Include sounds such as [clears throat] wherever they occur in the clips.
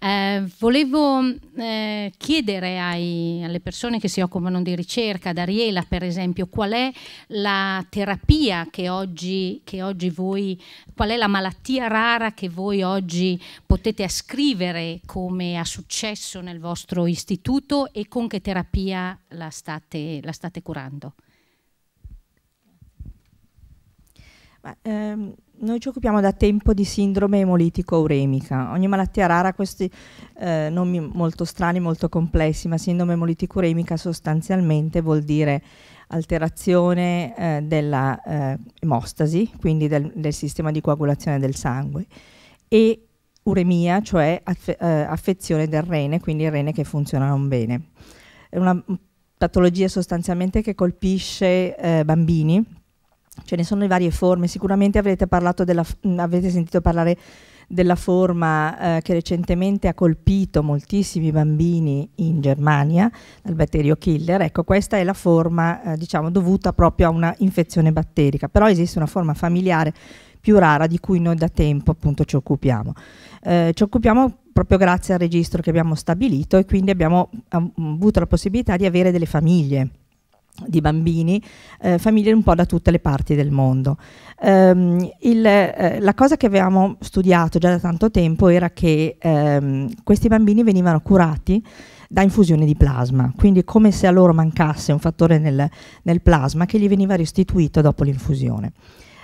Eh, volevo eh, chiedere ai, alle persone che si occupano di ricerca, ad Ariela per esempio, qual è la terapia che oggi, che oggi voi, qual è la malattia rara che voi oggi potete ascrivere come ha successo nel vostro istituto e con che terapia la state, la state curando? Ma, ehm, noi ci occupiamo da tempo di sindrome emolitico-uremica. Ogni malattia rara ha questi eh, nomi molto strani, molto complessi, ma sindrome emolitico-uremica sostanzialmente vuol dire alterazione eh, della eh, emostasi, quindi del, del, sistema di coagulazione del sangue, e uremia, cioè aff eh, affezione del rene, quindi il rene che funziona non bene. È una patologia sostanzialmente che colpisce eh, bambini ce ne sono di varie forme, sicuramente avrete, della, mm, avete sentito parlare della forma eh, che recentemente ha colpito moltissimi bambini in Germania, dal batterio killer, ecco questa è la forma eh, diciamo, dovuta proprio a una infezione batterica, però esiste una forma familiare più rara di cui noi da tempo appunto ci occupiamo. Eh, ci occupiamo proprio grazie al registro che abbiamo stabilito e quindi abbiamo mm, avuto la possibilità di avere delle famiglie di bambini, eh, famiglie un po' da tutte le parti del mondo. Um, il, eh, la cosa che avevamo studiato già da tanto tempo era che ehm, questi bambini venivano curati da infusione di plasma, quindi come se a loro mancasse un fattore nel, nel plasma che gli veniva restituito dopo l'infusione.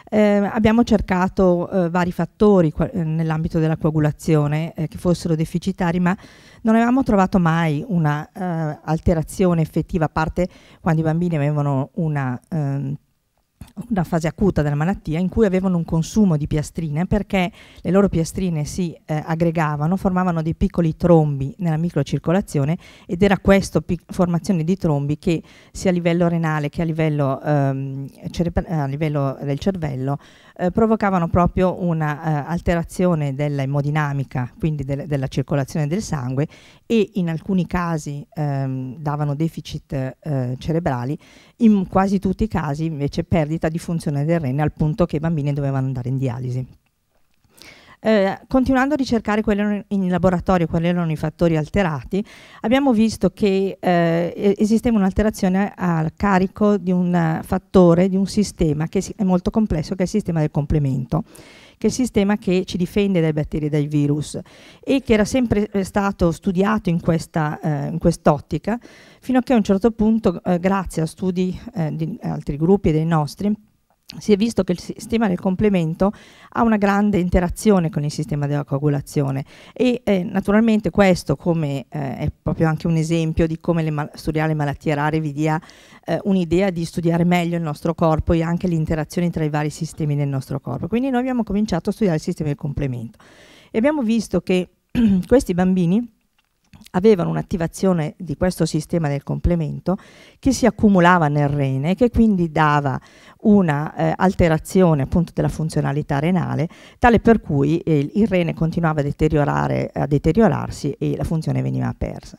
Eh, abbiamo cercato eh, vari fattori eh, nell'ambito della coagulazione eh, che fossero deficitari, ma non avevamo trovato mai una eh, alterazione effettiva, a parte quando i bambini avevano una ehm, una fase acuta della malattia in cui avevano un consumo di piastrine perché le loro piastrine si eh, aggregavano, formavano dei piccoli trombi nella microcircolazione ed era questa formazione di trombi che sia a livello renale che a livello, ehm, a livello del cervello eh, provocavano proprio un'alterazione eh, dell'emodinamica, quindi de della circolazione del sangue e in alcuni casi ehm, davano deficit eh, cerebrali, in quasi tutti i casi invece perdita di funzione del rene al punto che i bambini dovevano andare in dialisi eh, continuando a ricercare quelli in laboratorio, quali erano i fattori alterati, abbiamo visto che eh, esisteva un'alterazione al carico di un fattore, di un sistema che è molto complesso, che è il sistema del complemento che è il sistema che ci difende dai batteri e dai virus e che era sempre eh, stato studiato in, questa, eh, in quest'ottica fino a che a un certo punto, eh, grazie a studi eh, di altri gruppi e dei nostri, si è visto che il sistema del complemento ha una grande interazione con il sistema della coagulazione e eh, naturalmente questo come eh, è proprio anche un esempio di come le mal- studiare le malattie rare vi dia eh, un'idea di studiare meglio il nostro corpo e anche le interazioni tra i vari sistemi del nostro corpo. Quindi noi abbiamo cominciato a studiare il sistema del complemento e abbiamo visto che [clears throat] questi bambini avevano un'attivazione di questo sistema del complemento che si accumulava nel rene che quindi dava un'alterazione eh, appunto della funzionalità renale tale per cui eh, il rene continuava a, a deteriorarsi e la funzione veniva persa.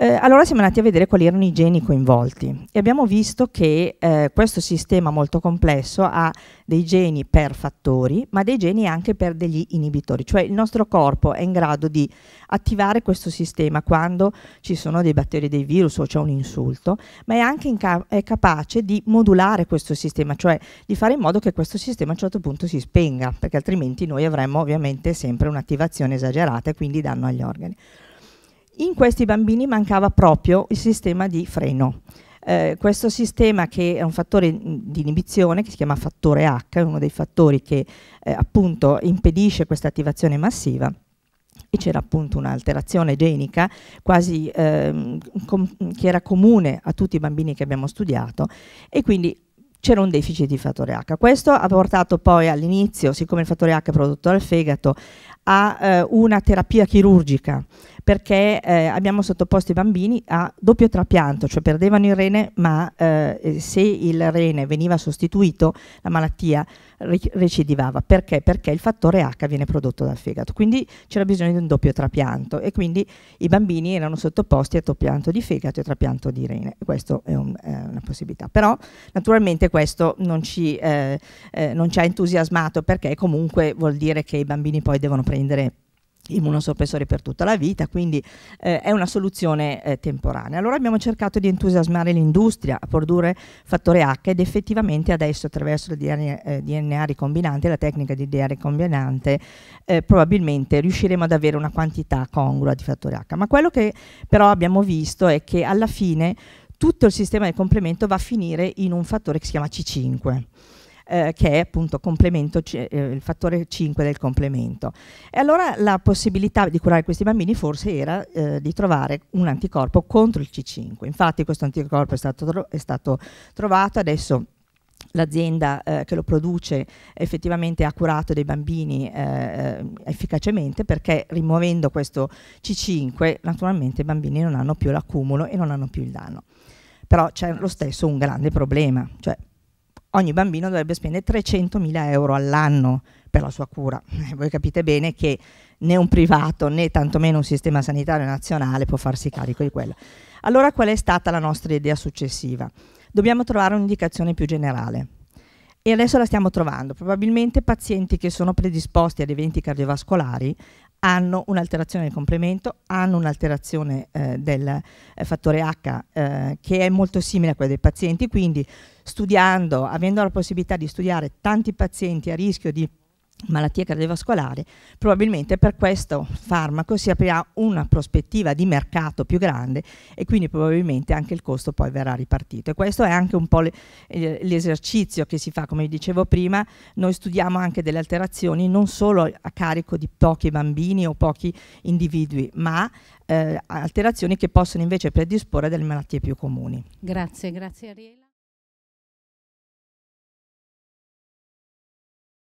Eh, allora siamo andati a vedere quali erano i geni coinvolti e abbiamo visto che eh, questo sistema molto complesso ha dei geni per fattori, ma dei geni anche per degli inibitori, cioè il nostro corpo è in grado di attivare questo sistema quando ci sono dei batteri, dei virus o c'è un insulto, ma è anche ca è capace di modulare questo sistema, cioè di fare in modo che questo sistema a un certo punto si spenga, perché altrimenti noi avremmo ovviamente sempre un'attivazione esagerata e quindi danno agli organi. In questi bambini mancava proprio il sistema di freno. Eh, questo sistema che è un fattore mm, di inibizione che si chiama fattore H, è uno dei fattori che eh, appunto impedisce questa attivazione massiva e c'era appunto un'alterazione genica quasi ehm, che era comune a tutti i bambini che abbiamo studiato e quindi c'era un deficit di fattore H. Questo ha portato poi all'inizio, siccome il fattore H è prodotto dal fegato, a eh, una terapia chirurgica perché eh, abbiamo sottoposto i bambini a doppio trapianto, cioè perdevano il rene, ma eh, se il rene veniva sostituito la malattia recidivava. Perché? Perché il fattore H viene prodotto dal fegato, quindi c'era bisogno di un doppio trapianto e quindi i bambini erano sottoposti a trapianto di fegato e trapianto di rene. Questa è, un, è, una possibilità. Però naturalmente questo non ci, eh, eh, non ci ha entusiasmato perché comunque vuol dire che i bambini poi devono prendere prendere immunosoppressori per tutta la vita, quindi eh, è una soluzione eh, temporanea. Allora abbiamo cercato di entusiasmare l'industria a produrre fattore H ed effettivamente adesso attraverso il DNA, eh, DNA ricombinante, la tecnica di DNA ricombinante, eh, probabilmente riusciremo ad avere una quantità congrua di fattore H. Ma quello che però abbiamo visto è che alla fine tutto il sistema del complemento va a finire in un fattore che si chiama C5 eh, che è appunto eh, il fattore 5 del complemento. E allora la possibilità di curare questi bambini forse era eh, di trovare un anticorpo contro il C5. Infatti questo anticorpo è stato, tro è stato trovato, adesso l'azienda eh, che lo produce effettivamente ha curato dei bambini eh, efficacemente perché rimuovendo questo C5 naturalmente i bambini non hanno più l'accumulo e non hanno più il danno. Però c'è lo stesso un grande problema, cioè ogni bambino dovrebbe spendere 300.000 euro all'anno per la sua cura. Eh, voi capite bene che né un privato né tantomeno un sistema sanitario nazionale può farsi carico di quello. Allora qual è stata la nostra idea successiva? Dobbiamo trovare un'indicazione più generale. E adesso la stiamo trovando. Probabilmente pazienti che sono predisposti ad eventi cardiovascolari hanno un'alterazione del complemento, hanno un'alterazione eh, del eh, fattore H eh, che è molto simile a quella dei pazienti, quindi studiando, avendo la possibilità di studiare tanti pazienti a rischio di malattie cardiovascolari, probabilmente per questo farmaco si aprirà una prospettiva di mercato più grande e quindi probabilmente anche il costo poi verrà ripartito. E questo è anche un po' eh, l'esercizio che si fa, come dicevo prima, noi studiamo anche delle alterazioni non solo a carico di pochi bambini o pochi individui, ma eh, alterazioni che possono invece predisporre delle malattie più comuni. Grazie, grazie Ariela.